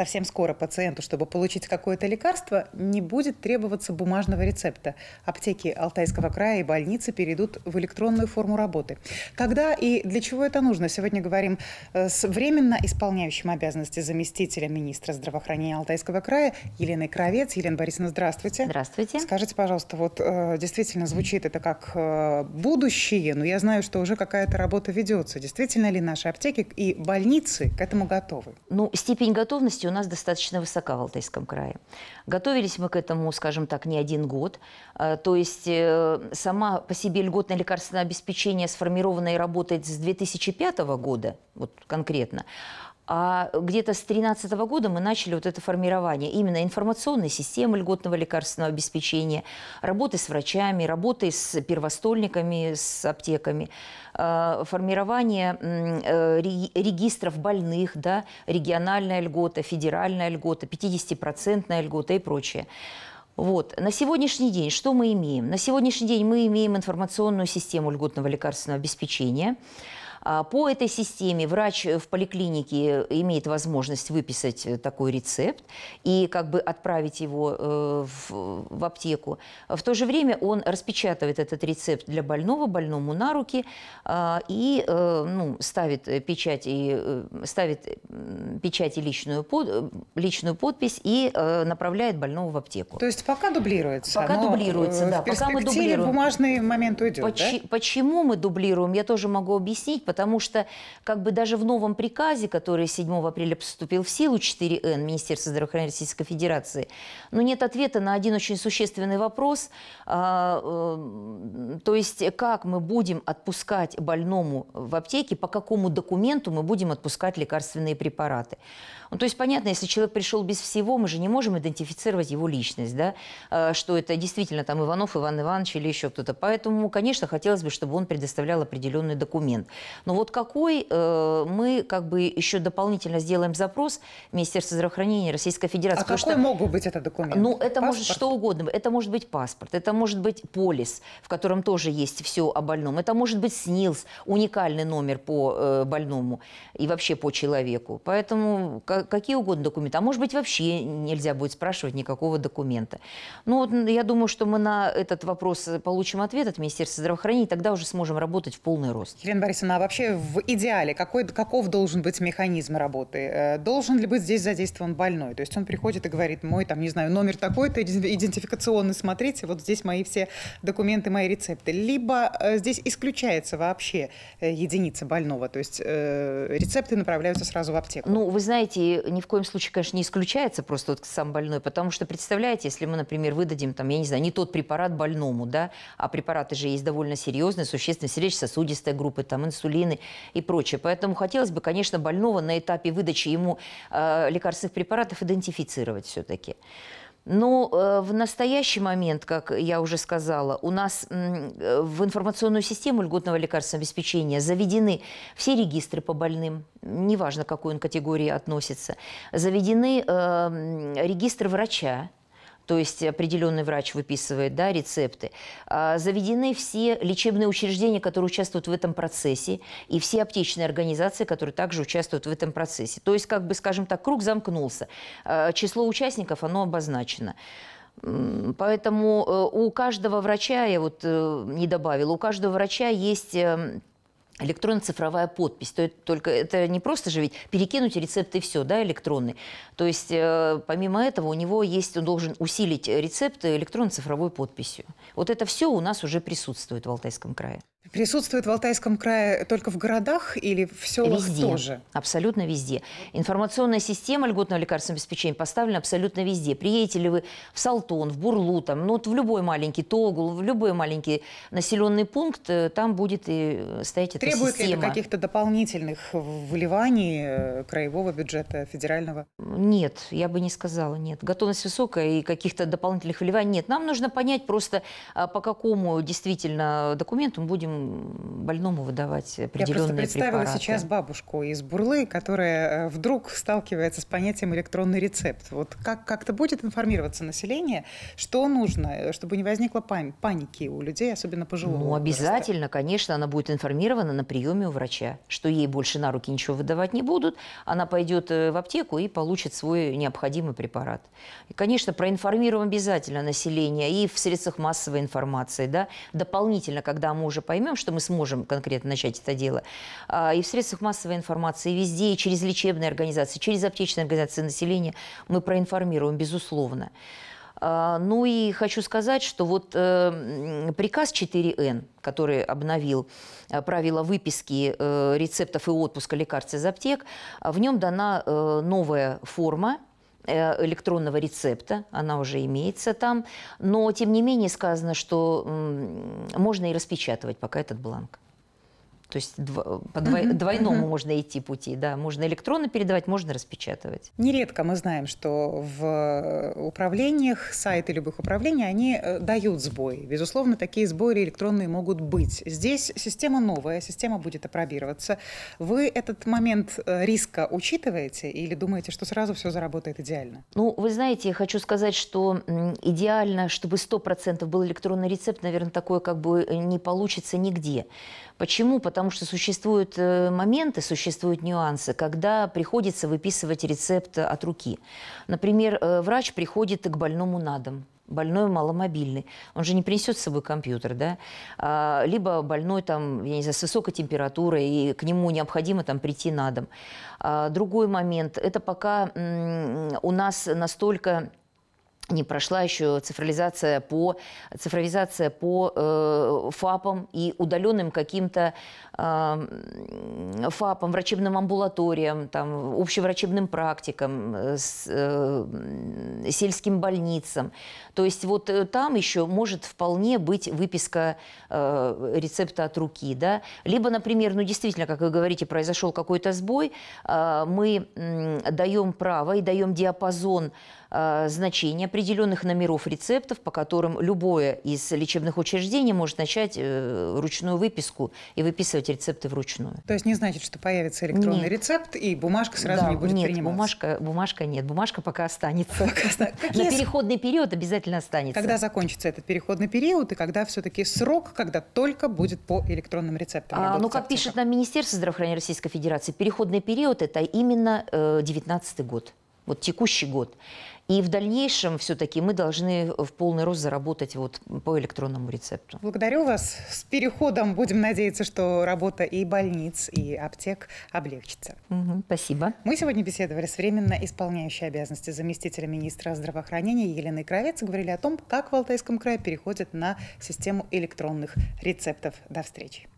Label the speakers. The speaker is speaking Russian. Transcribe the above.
Speaker 1: совсем скоро пациенту, чтобы получить какое-то лекарство, не будет требоваться бумажного рецепта. Аптеки Алтайского края и больницы перейдут в электронную форму работы. Когда и для чего это нужно? Сегодня говорим э, с временно исполняющим обязанности заместителя министра здравоохранения Алтайского края Еленой Кровец. Елена Борисовна, здравствуйте. Здравствуйте. Скажите, пожалуйста, вот э, действительно звучит это как э, будущее, но я знаю, что уже какая-то
Speaker 2: работа ведется. Действительно ли наши аптеки и больницы к этому готовы? Ну, степень готовности у нас достаточно высока в Алтайском крае. Готовились мы к этому, скажем так, не один год. Э, то есть э, сама по себе льготное лекарственное обеспечение сформированное и работает с 2005 года, вот конкретно. А где-то с 2013 года мы начали вот это формирование именно информационной системы льготного лекарственного обеспечения, работы с врачами, работы с первостольниками, с аптеками, а, формирование э, регистров больных, да, региональная льгота, федеральная льгота, 50-процентная льгота и прочее. Вот. На сегодняшний день что мы имеем? На сегодняшний день мы имеем информационную систему льготного лекарственного обеспечения – а, по этой системе врач э, в поликлинике имеет возможность выписать э, такой рецепт и как бы отправить его э, в, в аптеку. В то же время он распечатывает этот рецепт для больного, больному на руки а, и ну, ставит печать и ставит печать и личную, под, личную подпись и направляет больного в аптеку. То есть пока дублируется. Пока дублируется, да. В пока мы бумажный момент уйдет. Поч- да? Почему мы дублируем? Я тоже могу объяснить потому что как бы даже в новом приказе, который 7 апреля вступил в силу 4Н Министерства здравоохранения Российской Федерации, но ну, нет ответа на один очень существенный вопрос, а, э, то есть как мы будем отпускать больному в аптеке, по какому документу мы будем отпускать лекарственные препараты. Ну, то есть понятно, если человек пришел без всего, мы же не можем идентифицировать его личность, да, э, что это действительно там Иванов, Иван Иванович или еще кто-то. Поэтому, конечно, хотелось бы, чтобы он предоставлял определенный документ. Но вот какой э, мы как бы еще дополнительно сделаем запрос Министерства здравоохранения Российской Федерации. А какой что, могут быть этот документ? Ну, это паспорт? может что угодно. Это может быть паспорт, это может быть полис, в котором тоже есть все о больном. Это может быть СНИЛС, уникальный номер по э, больному и вообще по человеку. Поэтому какие угодно документы, а может быть вообще нельзя будет спрашивать никакого документа. Ну вот я думаю, что мы на этот вопрос э, получим ответ от Министерства здравоохранения, и тогда уже сможем работать в полный рост. Елена Борисовна, а вообще в идеале какой, каков должен быть механизм работы? Э, должен ли быть
Speaker 1: здесь задействован больной? То есть он приходит и говорит, мой там, не знаю, номер такой-то, идентификационный, смотрите, вот здесь мои все документы, мои рецепты. Либо э, здесь исключается вообще
Speaker 2: единица больного, то есть э, рецепты направляются сразу в аптеку. Ну, вы знаете, и ни в коем случае, конечно, не исключается просто вот сам больной, потому что, представляете, если мы, например, выдадим, там, я не знаю, не тот препарат больному, да, а препараты же есть довольно серьезные, существенные сердечно-сосудистая группы, там, инсулины и прочее. Поэтому хотелось бы, конечно, больного на этапе выдачи ему э, лекарственных препаратов идентифицировать все-таки. Но ну, э, в настоящий момент, как я уже сказала, у нас э, в информационную систему льготного лекарственного обеспечения заведены все регистры по больным, неважно, к какой он категории относится, заведены э, регистры врача, то есть определенный врач выписывает да, рецепты. А, заведены все лечебные учреждения, которые участвуют в этом процессе, и все аптечные организации, которые также участвуют в этом процессе. То есть, как бы, скажем так, круг замкнулся. А, число участников, оно обозначено. Поэтому э, у каждого врача, я вот э, не добавила, у каждого врача есть эм, электронно-цифровая подпись. То есть только это не просто же ведь перекинуть рецепты и все, да, электронный. То есть э, помимо этого у него есть, он должен усилить рецепты электронно-цифровой подписью. Вот это все у нас уже присутствует в Алтайском крае. Присутствует в Алтайском крае только в городах или в селах везде, тоже? Абсолютно везде. Информационная система льготного лекарственного обеспечения поставлена абсолютно везде. Приедете ли вы в Салтон, в Бурлу, там, ну, вот в любой маленький Тогул, в любой маленький населенный пункт, э, там будет и э, стоять эта Требует система. Требует ли каких-то дополнительных выливаний э, краевого бюджета, федерального? Нет, я бы не сказала, нет. Готовность высокая и каких-то дополнительных выливаний нет. Нам нужно понять просто, а, по какому действительно документу мы будем им больному выдавать определенные препараты. Я просто представила препараты. сейчас
Speaker 1: бабушку из Бурлы, которая э, вдруг сталкивается с понятием электронный рецепт. Вот как как-то будет информироваться население, что нужно, э, чтобы не
Speaker 2: возникло паники у людей, особенно пожилого. Ну обязательно, возраста. конечно, она будет информирована на приеме у врача, что ей больше на руки ничего выдавать не будут, она пойдет э, в аптеку и получит свой необходимый препарат. И, конечно, проинформируем обязательно население и в средствах массовой информации, да, дополнительно, когда мы уже поймем поймем, что мы сможем конкретно начать это дело, а, и в средствах массовой информации, и везде, и через лечебные организации, через аптечные организации населения мы проинформируем, безусловно. А, ну и хочу сказать, что вот э, приказ 4Н, который обновил э, правила выписки э, рецептов и отпуска лекарств из аптек, а в нем дана новая форма Э, электронного рецепта, она уже имеется там, но тем не менее сказано, что можно и распечатывать пока этот бланк. То есть по двой, угу, двойному можно идти пути, да, можно электронно передавать, можно распечатывать.
Speaker 1: Нередко мы знаем, что в э, управлениях, сайты любых управлений, они э, дают сбои. Безусловно, такие сбои электронные могут быть. Здесь система новая, система будет опробироваться. Вы этот момент э, риска учитываете или думаете, что сразу
Speaker 2: все заработает идеально? Ну, вы знаете, я хочу сказать, что идеально, чтобы 100% был электронный рецепт, наверное, такое как бы не получится нигде. Почему? Потому потому что существуют э, моменты, существуют нюансы, когда приходится выписывать рецепт от руки. Например, э, врач приходит к больному на дом больной маломобильный. Он же не принесет с собой компьютер, да? А, либо больной там, я не знаю, с высокой температурой, и к нему необходимо там прийти на дом. А, другой момент, это пока у нас настолько не прошла еще цифровизация по, цифровизация по э, ФАПам и удаленным каким-то э, ФАПам, врачебным амбулаториям, там, общеврачебным практикам, э, с, э, сельским больницам. То есть вот э, там еще может вполне быть выписка э, рецепта от руки. Да? Либо, например, ну действительно, как вы говорите, произошел какой-то сбой, э, мы э, даем право и даем диапазон Э, значений определенных номеров рецептов, по которым любое из лечебных учреждений может начать э, ручную выписку и выписывать рецепты вручную.
Speaker 1: То есть не значит, что появится электронный нет. рецепт и бумажка сразу да, не будет нет, приниматься? бумажка, бумажка нет, бумажка пока останется. На переходный период обязательно останется. Когда закончится этот
Speaker 2: переходный период и когда все-таки срок, когда только будет по электронным рецептам? А, ну, как пишет нам Министерство здравоохранения Российской Федерации, переходный период – это именно э, год вот текущий год. И в дальнейшем все-таки мы должны в полный рост заработать вот по электронному рецепту.
Speaker 1: Благодарю вас. С переходом будем надеяться, что работа и больниц, и аптек облегчится. Угу, спасибо. Мы сегодня беседовали с временно исполняющей обязанности заместителя министра здравоохранения Еленой Кровец. Говорили о том, как в Алтайском крае переходят на систему электронных рецептов. До встречи.